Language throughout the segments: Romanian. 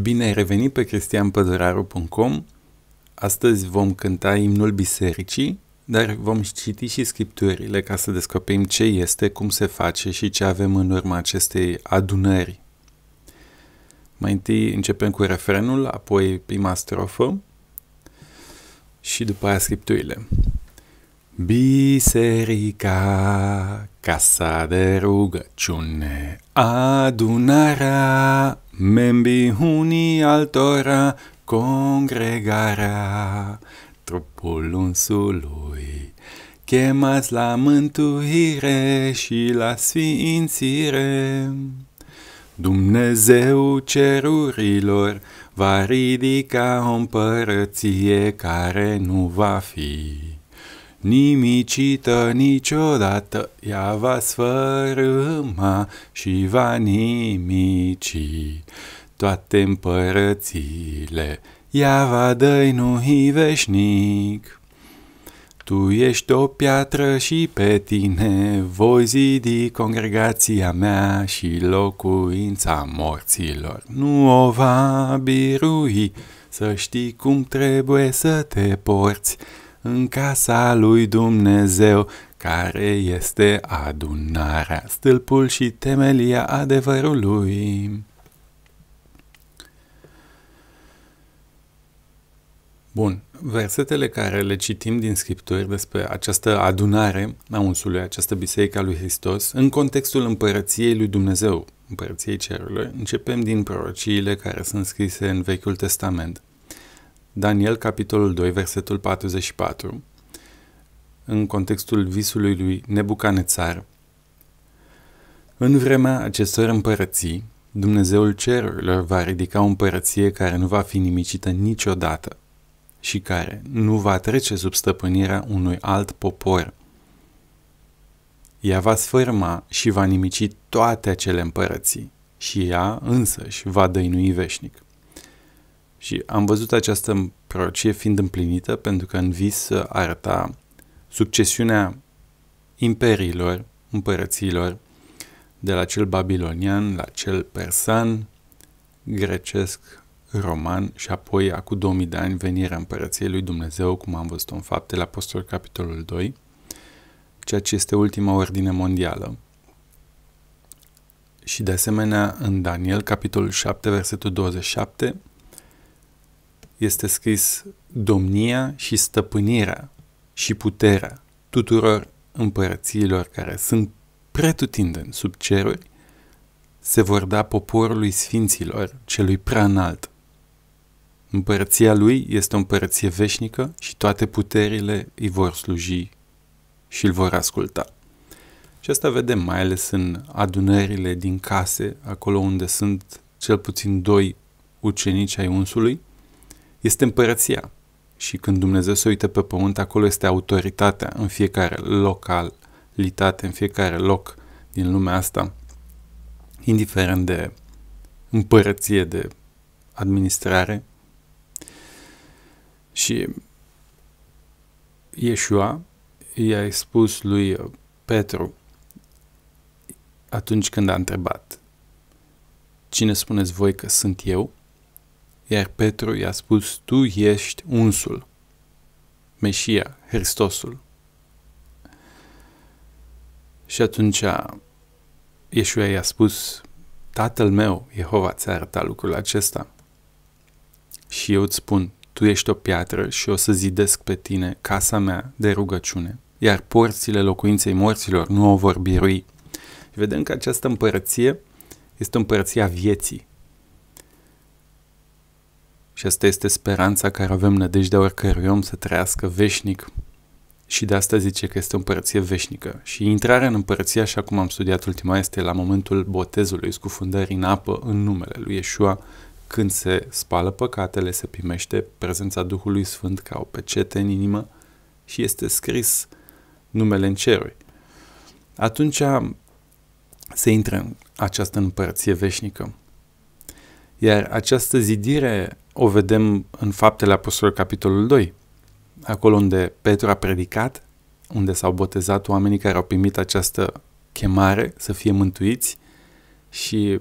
Bine ai revenit pe cristianpăduraru.com Astăzi vom cânta imnul bisericii, dar vom citi și scripturile ca să descoperim ce este, cum se face și ce avem în urma acestei adunări. Mai întâi începem cu refrenul, apoi prima strofă și după aia scripturile. Biserica, casa de rugăciune, adunarea Membrii unii altora congregarea trupul unsului, chemați la mântuire și la sfințire. Dumnezeu cerurilor va ridica o împărăție care nu va fi nimicită niciodată, ea va sfărâma și va nimici toate împărățile, ea va dăinui veșnic. Tu ești o piatră și pe tine voi zidi congregația mea și locuința morților. Nu o va birui, să știi cum trebuie să te porți, în casa lui Dumnezeu, care este adunarea, stâlpul și temelia adevărului. Bun, versetele care le citim din Scripturi despre această adunare a unsului, această biserică a lui Hristos, în contextul împărăției lui Dumnezeu, împărăției cerului, începem din prorociile care sunt scrise în Vechiul Testament – Daniel, capitolul 2, versetul 44, în contextul visului lui Nebucanețar. În vremea acestor împărății, Dumnezeul cerurilor va ridica o împărăție care nu va fi nimicită niciodată și care nu va trece sub stăpânirea unui alt popor. Ea va sfârma și va nimici toate acele împărății și ea însăși va dăinui veșnic. Și am văzut această prorocie fiind împlinită pentru că în vis arăta succesiunea imperiilor, împărățiilor, de la cel babilonian la cel persan, grecesc, roman și apoi, acum 2000 de ani, venirea împărăției lui Dumnezeu, cum am văzut în la Apostol capitolul 2, ceea ce este ultima ordine mondială. Și de asemenea, în Daniel, capitolul 7, versetul 27, este scris domnia și stăpânirea și puterea tuturor împărățiilor care sunt pretutindeni sub ceruri, se vor da poporului sfinților, celui prea înalt. Împărăția lui este o împărăție veșnică și toate puterile îi vor sluji și îl vor asculta. Și asta vedem mai ales în adunările din case, acolo unde sunt cel puțin doi ucenici ai unsului, este împărăția. Și când Dumnezeu se uită pe pământ, acolo este autoritatea în fiecare localitate, în fiecare loc din lumea asta, indiferent de împărăție, de administrare. Și Iesua i-a spus lui Petru atunci când a întrebat, Cine spuneți voi că sunt eu? iar Petru i-a spus, Tu ești unsul, Mesia, Hristosul. Și atunci Iesua i-a spus, Tatăl meu, Jehova, ți-a arătat lucrul acesta. Și eu îți spun, tu ești o piatră și o să zidesc pe tine casa mea de rugăciune, iar porțile locuinței morților nu o vor birui. vedem că această împărăție este împărăția vieții, și asta este speranța care avem nădejdea oricărui om să trăiască veșnic. Și de asta zice că este o împărăție veșnică. Și intrarea în împărăție, așa cum am studiat ultima, este la momentul botezului, scufundării în apă, în numele lui Iesua, când se spală păcatele, se primește prezența Duhului Sfânt ca o pecete în inimă și este scris numele în ceruri. Atunci se intră în această împărăție veșnică. Iar această zidire o vedem în Faptele Apostolului, capitolul 2, acolo unde Petru a predicat, unde s-au botezat oamenii care au primit această chemare să fie mântuiți și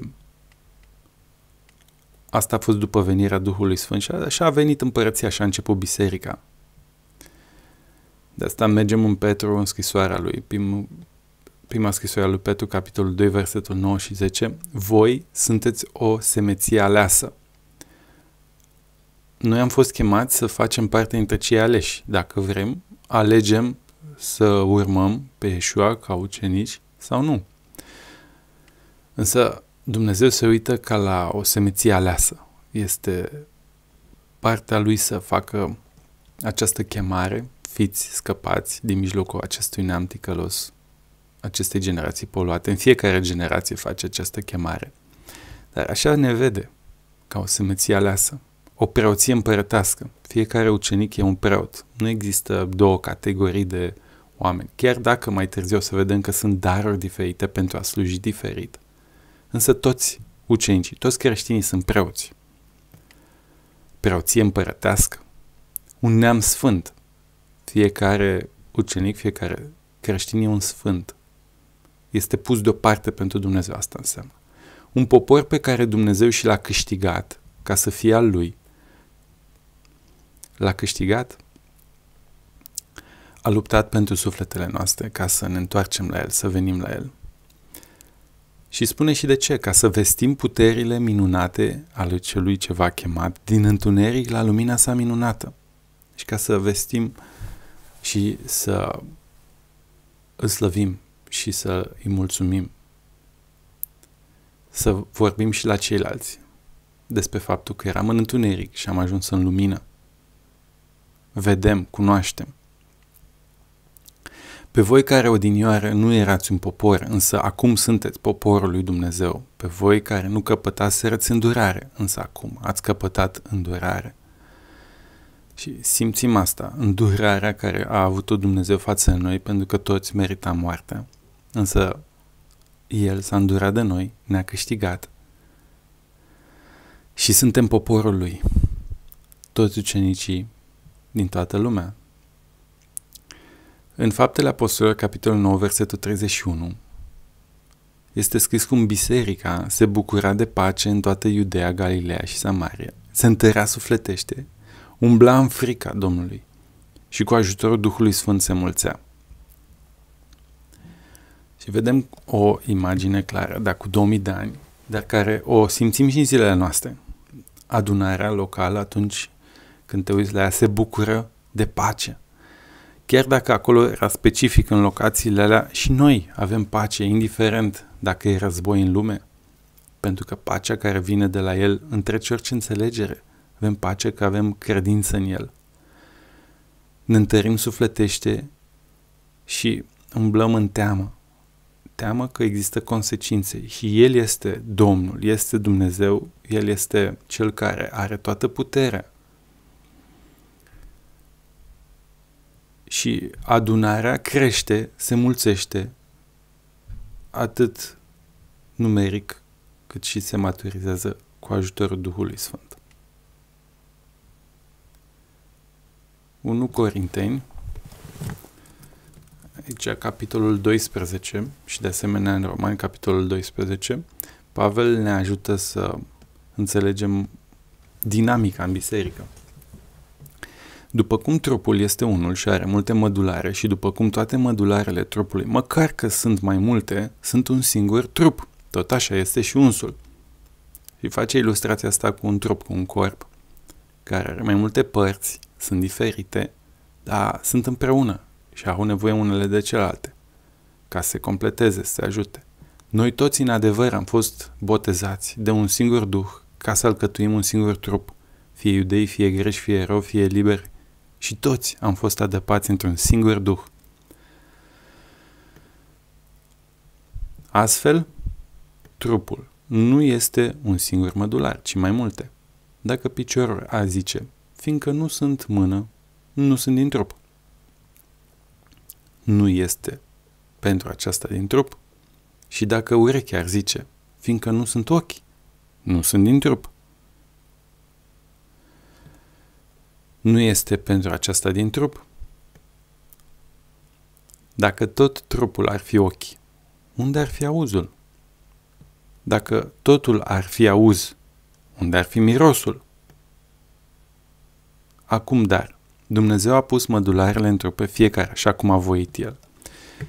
asta a fost după venirea Duhului Sfânt și așa a venit împărăția și a început biserica. De asta mergem în Petru în scrisoarea lui, prima scrisoare a lui Petru, capitolul 2, versetul 9 și 10, voi sunteți o semeție aleasă. Noi am fost chemați să facem parte dintre cei aleși. Dacă vrem, alegem să urmăm pe Iesua ca ucenici sau nu. Însă Dumnezeu se uită ca la o semeție aleasă. Este partea lui să facă această chemare, fiți scăpați din mijlocul acestui neam ticălos acestei generații poluate. În fiecare generație face această chemare. Dar așa ne vede ca o semeție aleasă, o preoție împărătească. Fiecare ucenic e un preot. Nu există două categorii de oameni, chiar dacă mai târziu o să vedem că sunt daruri diferite pentru a sluji diferit. Însă toți ucenicii, toți creștinii sunt preoți. Preoție împărătească, un neam sfânt. Fiecare ucenic, fiecare creștin e un sfânt este pus deoparte pentru Dumnezeu, asta înseamnă. Un popor pe care Dumnezeu și l-a câștigat ca să fie al lui, l-a câștigat, a luptat pentru sufletele noastre ca să ne întoarcem la el, să venim la el. Și spune și de ce, ca să vestim puterile minunate ale celui ce va chemat din întuneric la lumina sa minunată. Și deci ca să vestim și să îl slăvim și să îi mulțumim. Să vorbim și la ceilalți despre faptul că eram în întuneric și am ajuns în lumină. Vedem, cunoaștem. Pe voi care odinioară nu erați un popor, însă acum sunteți poporul lui Dumnezeu. Pe voi care nu căpătaserăți îndurare, însă acum ați căpătat îndurare. Și simțim asta, îndurarea care a avut-o Dumnezeu față de noi, pentru că toți merita moartea. Însă El s-a îndurat de noi, ne-a câștigat și suntem poporul Lui, toți ucenicii din toată lumea. În Faptele Apostolilor, capitolul 9, versetul 31, este scris cum biserica se bucura de pace în toată Iudea, Galileea și Samaria. Se întărea sufletește, umbla în frica Domnului și cu ajutorul Duhului Sfânt se mulțea. Și vedem o imagine clară, dar cu 2000 de ani, dar care o simțim și în zilele noastre. Adunarea locală atunci când te uiți la ea se bucură de pace. Chiar dacă acolo era specific în locațiile alea, și noi avem pace, indiferent dacă e război în lume, pentru că pacea care vine de la el întrece orice înțelegere. Avem pace că avem credință în el. Ne întărim sufletește și umblăm în teamă, teamă că există consecințe și El este Domnul, este Dumnezeu, El este Cel care are toată puterea. Și adunarea crește, se mulțește, atât numeric cât și se maturizează cu ajutorul Duhului Sfânt. 1 Corinteni Aici, capitolul 12 și de asemenea în Romani, capitolul 12, Pavel ne ajută să înțelegem dinamica în biserică. După cum trupul este unul și are multe mădulare și după cum toate mădularele trupului, măcar că sunt mai multe, sunt un singur trup. Tot așa este și unsul. Și face ilustrația asta cu un trup, cu un corp, care are mai multe părți, sunt diferite, dar sunt împreună, și au nevoie unele de celelalte, ca să se completeze, să se ajute. Noi toți, în adevăr, am fost botezați de un singur duh, ca să alcătuim un singur trup, fie iudei, fie greși, fie erau, fie liberi, și toți am fost adăpați într-un singur duh. Astfel, trupul nu este un singur mădular, ci mai multe. Dacă piciorul a zice, fiindcă nu sunt mână, nu sunt din trup nu este pentru aceasta din trup și dacă urechea ar zice, fiindcă nu sunt ochi, nu sunt din trup. Nu este pentru aceasta din trup. Dacă tot trupul ar fi ochi, unde ar fi auzul? Dacă totul ar fi auz, unde ar fi mirosul? Acum dar, Dumnezeu a pus mădularele într-o pe fiecare, așa cum a voit El.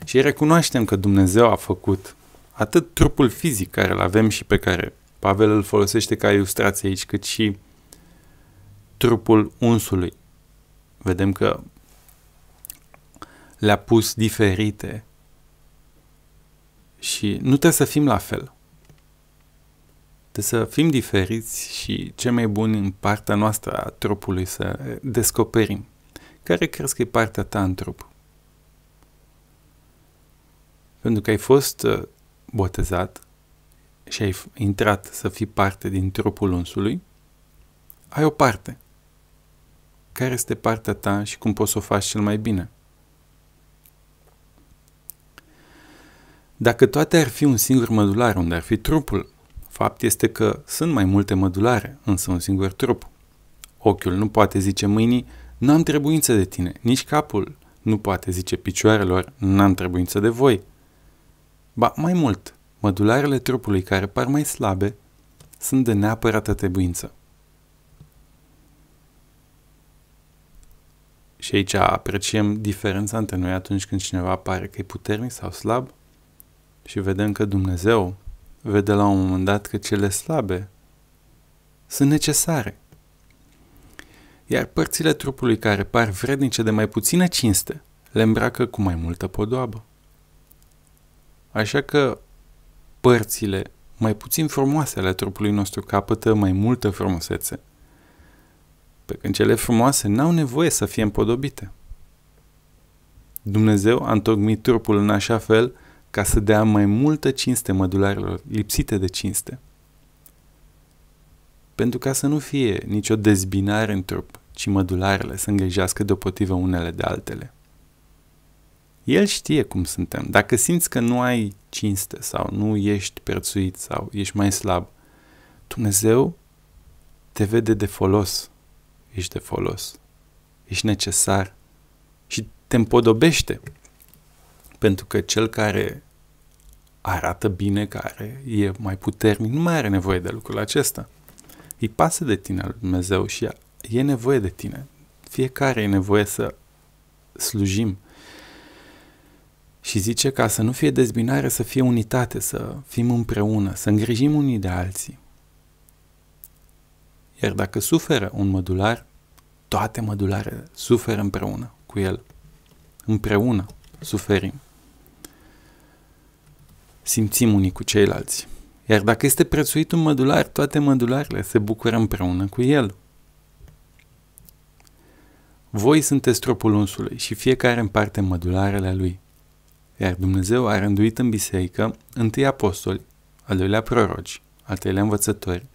Și recunoaștem că Dumnezeu a făcut atât trupul fizic care îl avem și pe care Pavel îl folosește ca ilustrație aici, cât și trupul unsului. Vedem că le-a pus diferite și nu trebuie să fim la fel de să fim diferiți și ce mai bun în partea noastră a trupului să descoperim. Care crezi că e partea ta în trup? Pentru că ai fost uh, botezat și ai intrat să fii parte din trupul unsului, ai o parte. Care este partea ta și cum poți să o faci cel mai bine? Dacă toate ar fi un singur mădular unde ar fi trupul, Fapt este că sunt mai multe mădulare, însă un singur trup. Ochiul nu poate zice mâinii, n-am trebuință de tine, nici capul nu poate zice picioarelor, n-am trebuință de voi. Ba mai mult, mădularele trupului care par mai slabe sunt de neapărată trebuință. Și aici apreciem diferența între noi atunci când cineva pare că e puternic sau slab și vedem că Dumnezeu vede la un moment dat că cele slabe sunt necesare. Iar părțile trupului care par vrednice de mai puțină cinste le îmbracă cu mai multă podoabă. Așa că părțile mai puțin frumoase ale trupului nostru capătă mai multă frumusețe, pe când cele frumoase n-au nevoie să fie împodobite. Dumnezeu a întocmit trupul în așa fel – ca să dea mai multă cinste mădularilor lipsite de cinste. Pentru ca să nu fie nicio dezbinare în trup, ci mădularele să îngrijească deopotrivă unele de altele. El știe cum suntem. Dacă simți că nu ai cinste sau nu ești perțuit sau ești mai slab, Dumnezeu te vede de folos. Ești de folos. Ești necesar. Și te împodobește. Pentru că cel care arată bine, care e mai puternic, nu mai are nevoie de lucrul acesta. Îi pasă de tine lui Dumnezeu și e nevoie de tine. Fiecare e nevoie să slujim. Și zice ca să nu fie dezbinare, să fie unitate, să fim împreună, să îngrijim unii de alții. Iar dacă suferă un mădular, toate mădularele suferă împreună cu el. Împreună suferim simțim unii cu ceilalți. Iar dacă este prețuit un mădular, toate mădularele se bucură împreună cu el. Voi sunteți tropul unsului și fiecare împarte mădularele lui. Iar Dumnezeu a rânduit în biserică întâi apostoli, al doilea proroci, al treilea învățători,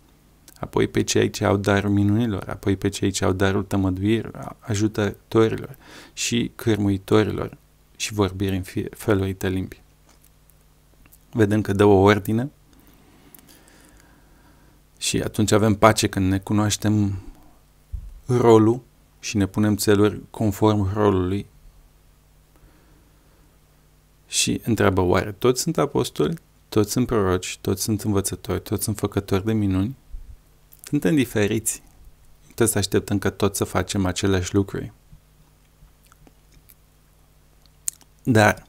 apoi pe cei ce au darul minunilor, apoi pe cei ce au darul tămăduirilor, ajutătorilor și cârmuitorilor și vorbiri în felurite limbi vedem că dă o ordine și atunci avem pace când ne cunoaștem rolul și ne punem țeluri conform rolului și întreabă oare toți sunt apostoli, toți sunt proroci, toți sunt învățători, toți sunt făcători de minuni? Suntem diferiți. Trebuie să așteptăm că toți să facem aceleași lucruri. Dar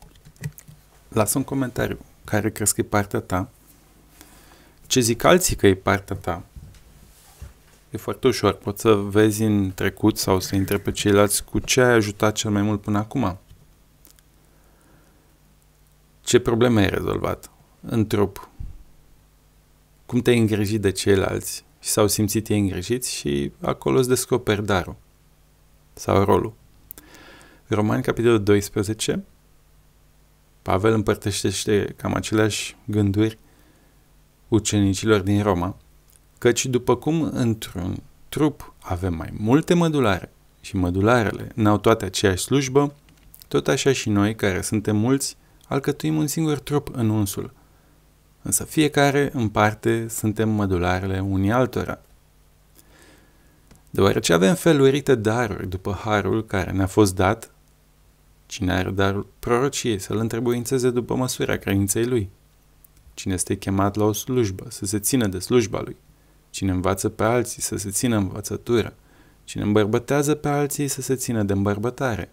lasă un comentariu care crezi că e partea ta, ce zic alții că e partea ta. E foarte ușor. Poți să vezi în trecut sau să intre pe ceilalți cu ce ai ajutat cel mai mult până acum. Ce probleme ai rezolvat în trup? Cum te-ai îngrijit de ceilalți? Și s-au simțit ei îngrijiți și acolo îți descoperi darul sau rolul. Romani, capitolul 12, Pavel împărtășește cam aceleași gânduri ucenicilor din Roma, căci după cum într-un trup avem mai multe mădulare și mădularele n-au toate aceeași slujbă, tot așa și noi, care suntem mulți, alcătuim un singur trup în unsul. Însă fiecare, în parte, suntem mădularele unii altora. Deoarece avem felurite daruri după harul care ne-a fost dat, Cine are darul prorociei să-l întrebuințeze după măsura credinței lui. Cine este chemat la o slujbă să se țină de slujba lui. Cine învață pe alții să se țină învățătură. Cine îmbărbătează pe alții să se țină de îmbărbătare.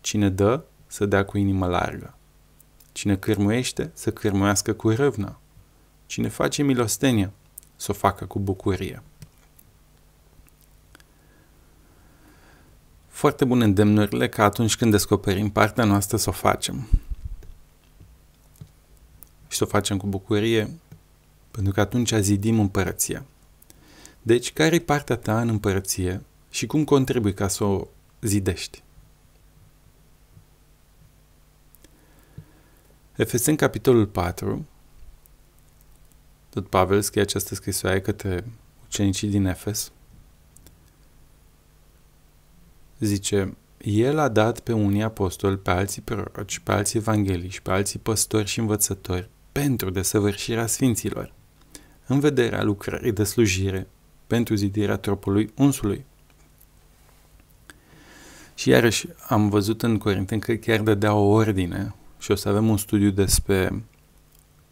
Cine dă, să dea cu inimă largă. Cine cârmuiește, să cârmuiască cu râvnă. Cine face milostenie, să o facă cu bucurie. Foarte bune îndemnurile ca atunci când descoperim partea noastră să o facem. Și să o facem cu bucurie, pentru că atunci zidim împărăția. Deci, care e partea ta în împărăție și cum contribui ca să o zidești? Efeseni, capitolul 4, tot Pavel scrie această scrisoare către ucenicii din Efes, zice, el a dat pe unii apostoli, pe alții proroci, pe alții evangeliști, pe alții păstori și învățători, pentru desăvârșirea sfinților, în vederea lucrării de slujire, pentru zidirea tropului unsului. Și iarăși am văzut în Corinteni că chiar dădea o ordine și o să avem un studiu despre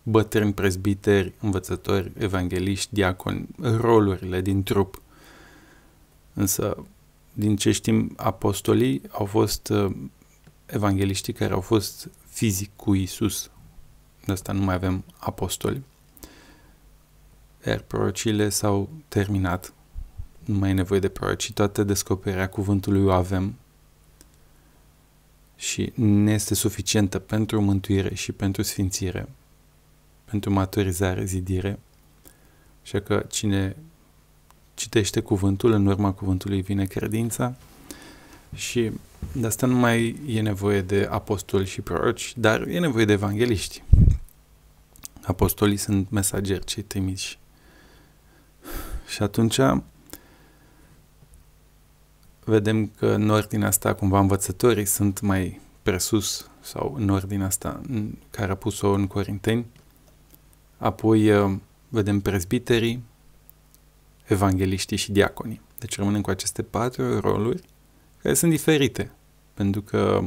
bătrâni prezbiteri, învățători, evangeliști, diaconi, rolurile din trup. Însă din ce știm, apostolii au fost uh, evangeliștii care au fost fizic cu Isus. De asta nu mai avem apostoli. Iar prorocile s-au terminat. Nu mai e nevoie de proroci. Toată descoperirea cuvântului o avem și ne este suficientă pentru mântuire și pentru sfințire, pentru maturizare, zidire. Așa că cine citește cuvântul, în urma cuvântului vine credința și de asta nu mai e nevoie de apostoli și proroci, dar e nevoie de evangeliști. Apostolii sunt mesageri cei trimiși. Și atunci vedem că în ordinea asta cumva învățătorii sunt mai presus sau în ordinea asta care a pus-o în Corinteni. Apoi vedem prezbiterii, evangeliștii și diaconii. Deci rămânem cu aceste patru roluri care sunt diferite, pentru că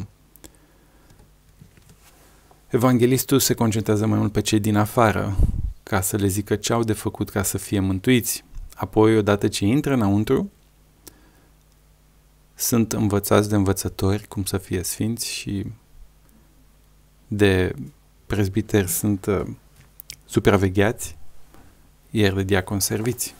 evanghelistul se concentrează mai mult pe cei din afară, ca să le zică ce au de făcut ca să fie mântuiți. Apoi, odată ce intră înăuntru, sunt învățați de învățători cum să fie sfinți și de prezbiteri sunt uh, supravegheați, iar de diacon serviți.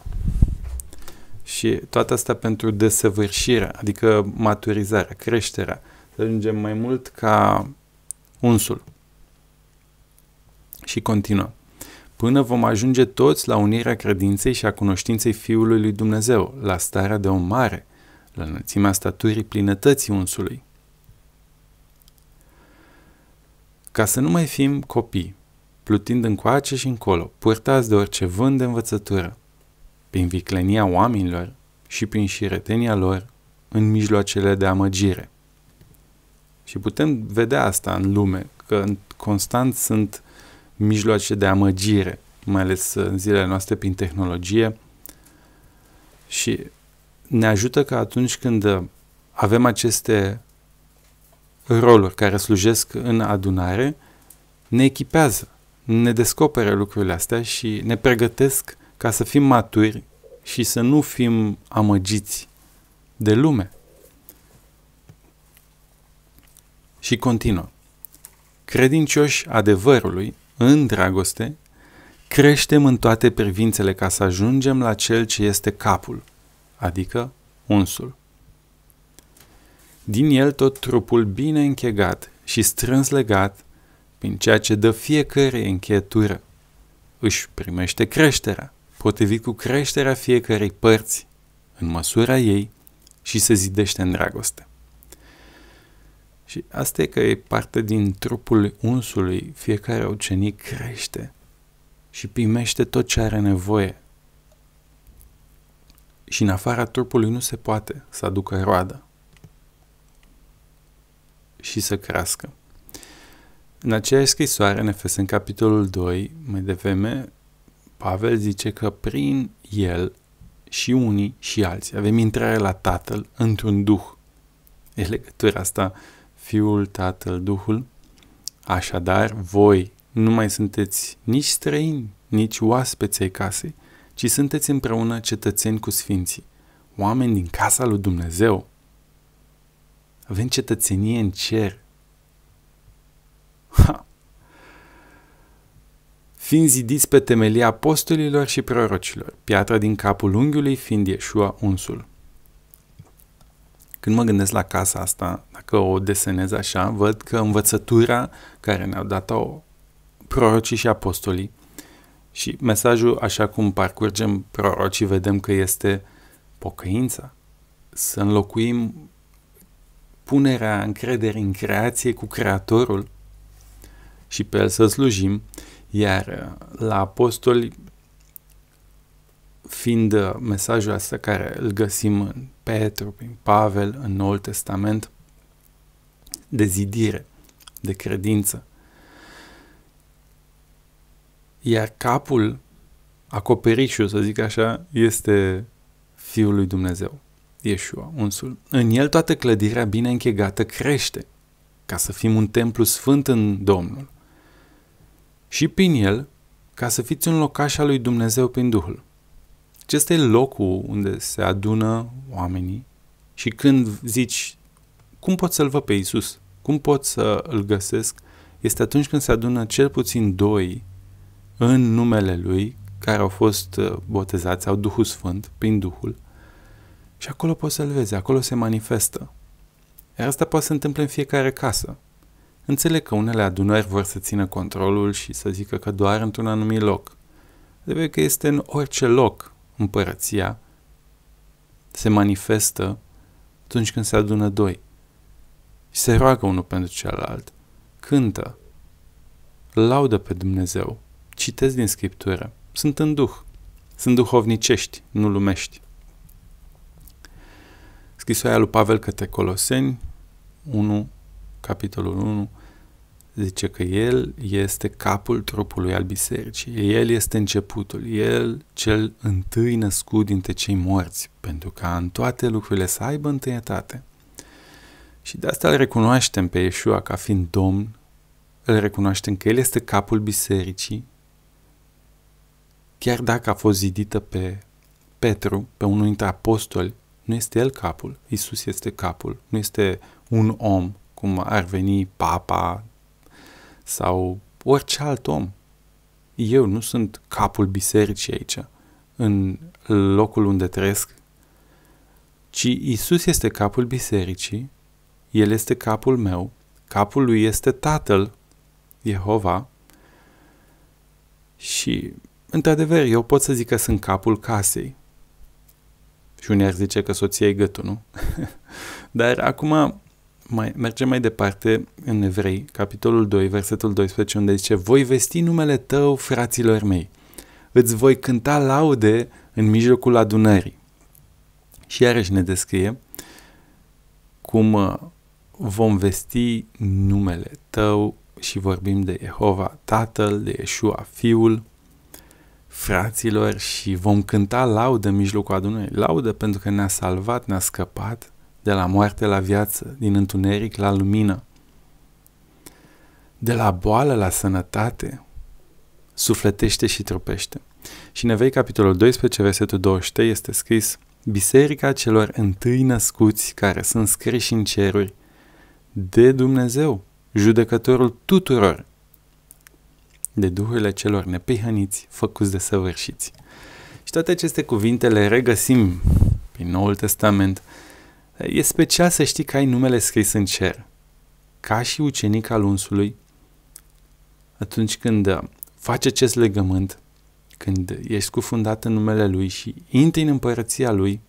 Și toate astea pentru desăvârșirea, adică maturizarea, creșterea. Să ajungem mai mult ca unsul. Și continuă. Până vom ajunge toți la unirea credinței și a cunoștinței Fiului lui Dumnezeu, la starea de om mare, la înălțimea staturii plinătății unsului. Ca să nu mai fim copii, plutind încoace și încolo, purtați de orice vânt de învățătură, prin viclenia oamenilor și prin șiretenia lor în mijloacele de amăgire. Și putem vedea asta în lume, că constant sunt mijloace de amăgire, mai ales în zilele noastre prin tehnologie și ne ajută că atunci când avem aceste roluri care slujesc în adunare, ne echipează, ne descopere lucrurile astea și ne pregătesc ca să fim maturi și să nu fim amăgiți de lume. Și continuă. Credincioși adevărului, în dragoste, creștem în toate privințele ca să ajungem la cel ce este capul, adică unsul. Din el tot trupul bine închegat și strâns legat, prin ceea ce dă fiecare încheietură, își primește creșterea potrivit cu creșterea fiecărei părți în măsura ei și se zidește în dragoste. Și asta e că e parte din trupul unsului, fiecare ucenic crește și primește tot ce are nevoie. Și în afara trupului nu se poate să aducă roadă și să crească. În aceeași scrisoare, în Efes, în capitolul 2, mai devreme, Pavel zice că prin el și unii și alții avem intrare la Tatăl într-un Duh. E legătura asta, Fiul, Tatăl, Duhul. Așadar, voi nu mai sunteți nici străini, nici oaspeți ai casei, ci sunteți împreună cetățeni cu sfinții, oameni din casa lui Dumnezeu. Avem cetățenie în cer. Ha! fiind zidiți pe temelia apostolilor și prorocilor, piatra din capul unghiului fiind Ieșua unsul. Când mă gândesc la casa asta, dacă o desenez așa, văd că învățătura care ne-au dat-o prorocii și apostolii și mesajul, așa cum parcurgem prorocii, vedem că este pocăința. Să înlocuim punerea încrederii în creație cu Creatorul și pe El să slujim iar uh, la apostoli, fiind uh, mesajul acesta care îl găsim în Petru, prin Pavel, în Noul Testament, de zidire, de credință. Iar capul, acoperișul, să zic așa, este Fiul lui Dumnezeu, Iesua, unsul. În el toată clădirea bine închegată crește, ca să fim un templu sfânt în Domnul, și prin el ca să fiți un locaș al lui Dumnezeu prin Duhul. Acesta e locul unde se adună oamenii și când zici cum pot să-L văd pe Isus, cum pot să l găsesc, este atunci când se adună cel puțin doi în numele Lui care au fost uh, botezați, au Duhul Sfânt, prin Duhul, și acolo poți să-L vezi, acolo se manifestă. Iar asta poate să întâmple în fiecare casă. Înțeleg că unele adunări vor să țină controlul și să zică că doar într-un anumit loc. Trebuie că este în orice loc împărăția se manifestă atunci când se adună doi. Și se roagă unul pentru celălalt. Cântă. Laudă pe Dumnezeu. Citesc din Scriptură. Sunt în Duh. Sunt duhovnicești, nu lumești. Scrisoarea lui Pavel către Coloseni 1 capitolul 1, zice că El este capul trupului al bisericii, El este începutul, El cel întâi născut dintre cei morți, pentru ca în toate lucrurile să aibă întâietate. Și de asta îl recunoaștem pe Iesua ca fiind Domn, îl recunoaștem că El este capul bisericii, chiar dacă a fost zidită pe Petru, pe unul dintre apostoli, nu este el capul, Isus este capul, nu este un om, cum ar veni papa sau orice alt om. Eu nu sunt capul bisericii aici, în locul unde trăiesc, ci Isus este capul bisericii, El este capul meu, capul lui este Tatăl, Jehova, și, într-adevăr, eu pot să zic că sunt capul casei. Și unii ar zice că soția e gâtul, nu? Dar acum mai, mergem mai departe în Evrei, capitolul 2, versetul 12, unde zice Voi vesti numele tău, fraților mei, îți voi cânta laude în mijlocul adunării. Și iarăși ne descrie cum uh, vom vesti numele tău și vorbim de Jehova Tatăl, de Yeshua Fiul, fraților și vom cânta laudă în mijlocul adunării. Laudă pentru că ne-a salvat, ne-a scăpat de la moarte la viață, din întuneric la lumină, de la boală la sănătate, sufletește și trupește. Și în Evei, capitolul 12, versetul 23, este scris Biserica celor întâi născuți care sunt scriși în ceruri de Dumnezeu, judecătorul tuturor, de duhurile celor nepihăniți, făcuți de săvârșiți. Și toate aceste cuvinte le regăsim prin Noul Testament, E special să știi că ai numele scris în cer, ca și ucenic al unsului, atunci când uh, faci acest legământ, când ești cufundat în numele Lui și intri în împărăția Lui,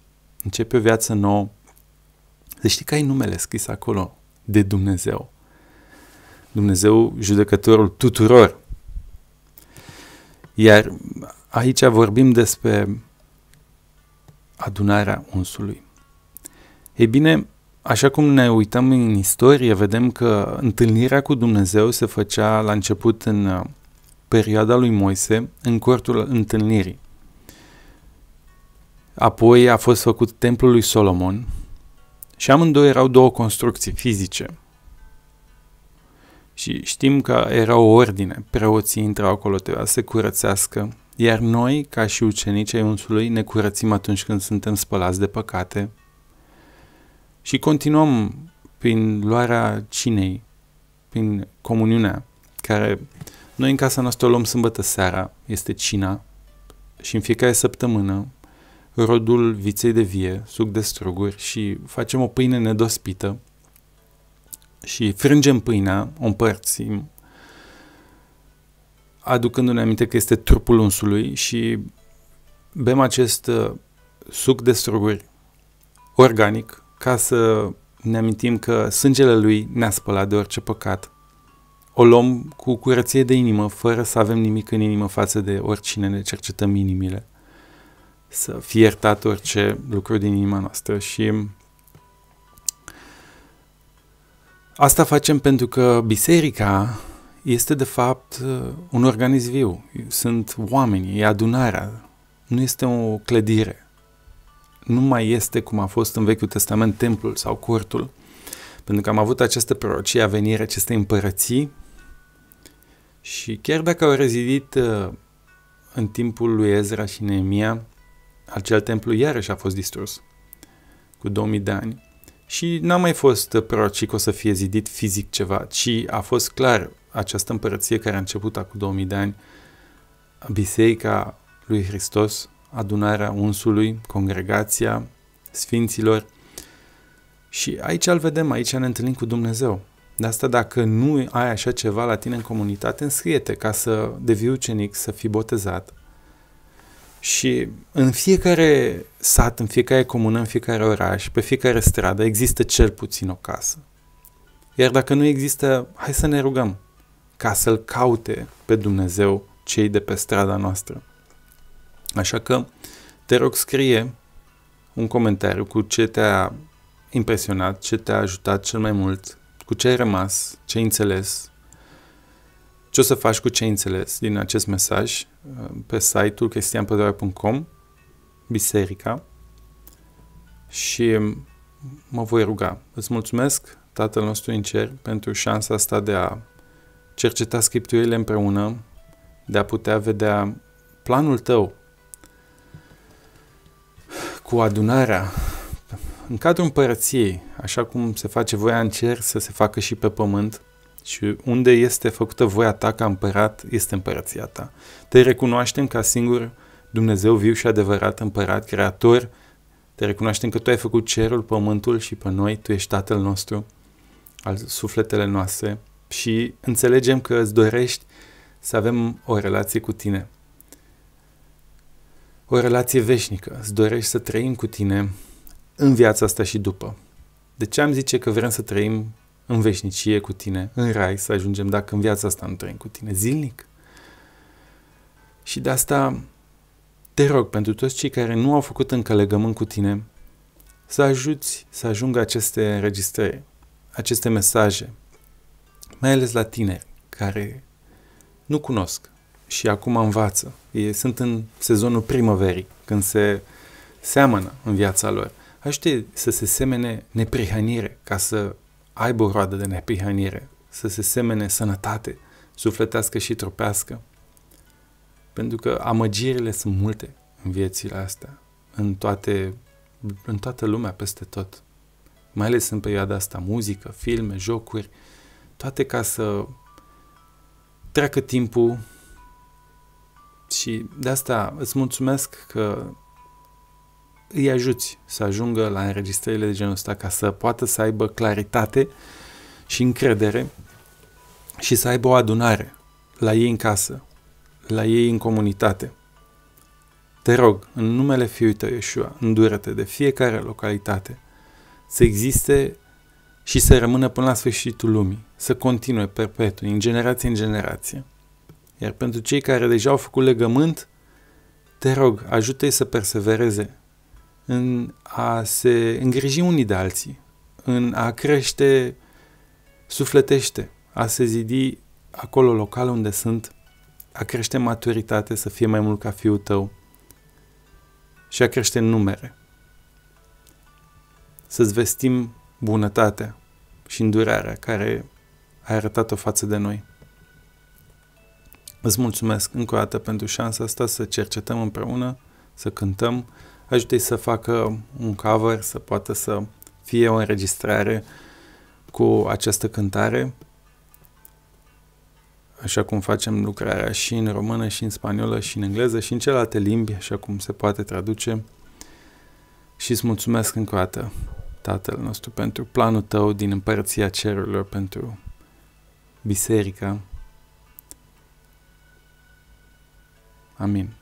începe o viață nouă, să știi că ai numele scris acolo de Dumnezeu. Dumnezeu judecătorul tuturor. Iar aici vorbim despre adunarea unsului. Ei bine, așa cum ne uităm în istorie, vedem că întâlnirea cu Dumnezeu se făcea la început în uh, perioada lui Moise, în cortul întâlnirii. Apoi a fost făcut templul lui Solomon și amândoi erau două construcții fizice. Și știm că era o ordine, preoții intrau acolo, trebuia să se curățească, iar noi, ca și ucenicii ai unsului, ne curățim atunci când suntem spălați de păcate – și continuăm prin luarea cinei, prin comuniunea, care noi în casa noastră o luăm sâmbătă seara, este cina, și în fiecare săptămână rodul viței de vie, suc de struguri și facem o pâine nedospită și frângem pâinea, o împărțim, aducându-ne aminte că este trupul unsului și bem acest uh, suc de struguri organic, ca să ne amintim că sângele lui ne-a spălat de orice păcat. O luăm cu curăție de inimă, fără să avem nimic în inimă față de oricine ne cercetăm inimile. Să fie iertat orice lucru din inima noastră și asta facem pentru că biserica este de fapt un organism viu. Sunt oameni, e adunarea, nu este o clădire nu mai este cum a fost în Vechiul Testament templul sau cortul, pentru că am avut această prorocie a venirii acestei împărății și chiar dacă au rezidit uh, în timpul lui Ezra și Neemia, acel templu iarăși a fost distrus cu 2000 de ani. Și n-a mai fost uh, prorocit că o să fie zidit fizic ceva, ci a fost clar această împărăție care a început acum 2000 de ani, biserica lui Hristos, adunarea unsului, congregația, sfinților. Și aici îl vedem, aici ne întâlnim cu Dumnezeu. De asta dacă nu ai așa ceva la tine în comunitate, înscrie-te ca să devii ucenic, să fii botezat. Și în fiecare sat, în fiecare comună, în fiecare oraș, pe fiecare stradă există cel puțin o casă. Iar dacă nu există, hai să ne rugăm ca să-L caute pe Dumnezeu cei de pe strada noastră. Așa că te rog scrie un comentariu cu ce te-a impresionat, ce te-a ajutat cel mai mult, cu ce ai rămas, ce ai înțeles, ce o să faci cu ce ai înțeles din acest mesaj uh, pe site-ul cristianpădoare.com Biserica și um, mă voi ruga. Îți mulțumesc, Tatăl nostru în cer, pentru șansa asta de a cerceta scripturile împreună, de a putea vedea planul tău cu adunarea. În cadrul împărăției, așa cum se face voia în cer să se facă și pe pământ, și unde este făcută voia ta ca împărat, este împărăția ta. Te recunoaștem ca singur Dumnezeu viu și adevărat, împărat, creator. Te recunoaștem că tu ai făcut cerul, pământul și pe noi, tu ești Tatăl nostru, al sufletele noastre și înțelegem că îți dorești să avem o relație cu tine o relație veșnică. Îți dorești să trăim cu tine în viața asta și după. De ce am zice că vrem să trăim în veșnicie cu tine, în rai, să ajungem dacă în viața asta nu trăim cu tine, zilnic? Și de asta te rog pentru toți cei care nu au făcut încă legământ cu tine, să ajuți să ajungă aceste înregistrări, aceste mesaje, mai ales la tineri care nu cunosc și acum învață E, sunt în sezonul primăverii, când se seamănă în viața lor. Aștept să se semene neprihanire, ca să aibă o roadă de neprihanire, să se semene sănătate, sufletească și trupească. Pentru că amăgirile sunt multe în viețile astea, în, toate, în toată lumea, peste tot. Mai ales în perioada asta, muzică, filme, jocuri, toate ca să treacă timpul și de asta îți mulțumesc că îi ajuți să ajungă la înregistrările de genul ăsta ca să poată să aibă claritate și încredere și să aibă o adunare la ei în casă, la ei în comunitate. Te rog, în numele Fiului tău, Iesua, îndură-te de fiecare localitate, să existe și să rămână până la sfârșitul lumii, să continue perpetu, în generație în generație. Iar pentru cei care deja au făcut legământ, te rog, ajută-i să persevereze în a se îngriji unii de alții, în a crește sufletește, a se zidi acolo local unde sunt, a crește maturitate, să fie mai mult ca fiul tău și a crește în numere. Să-ți vestim bunătatea și îndurarea care ai arătat-o față de noi. Îți mulțumesc încă o dată pentru șansa asta să cercetăm împreună, să cântăm. Ajută-i să facă un cover, să poată să fie o înregistrare cu această cântare, așa cum facem lucrarea și în română, și în spaniolă, și în engleză, și în celelalte limbi, așa cum se poate traduce. Și îți mulțumesc încă o dată, Tatăl nostru, pentru planul tău din împărăția cerurilor, pentru biserica, Amén.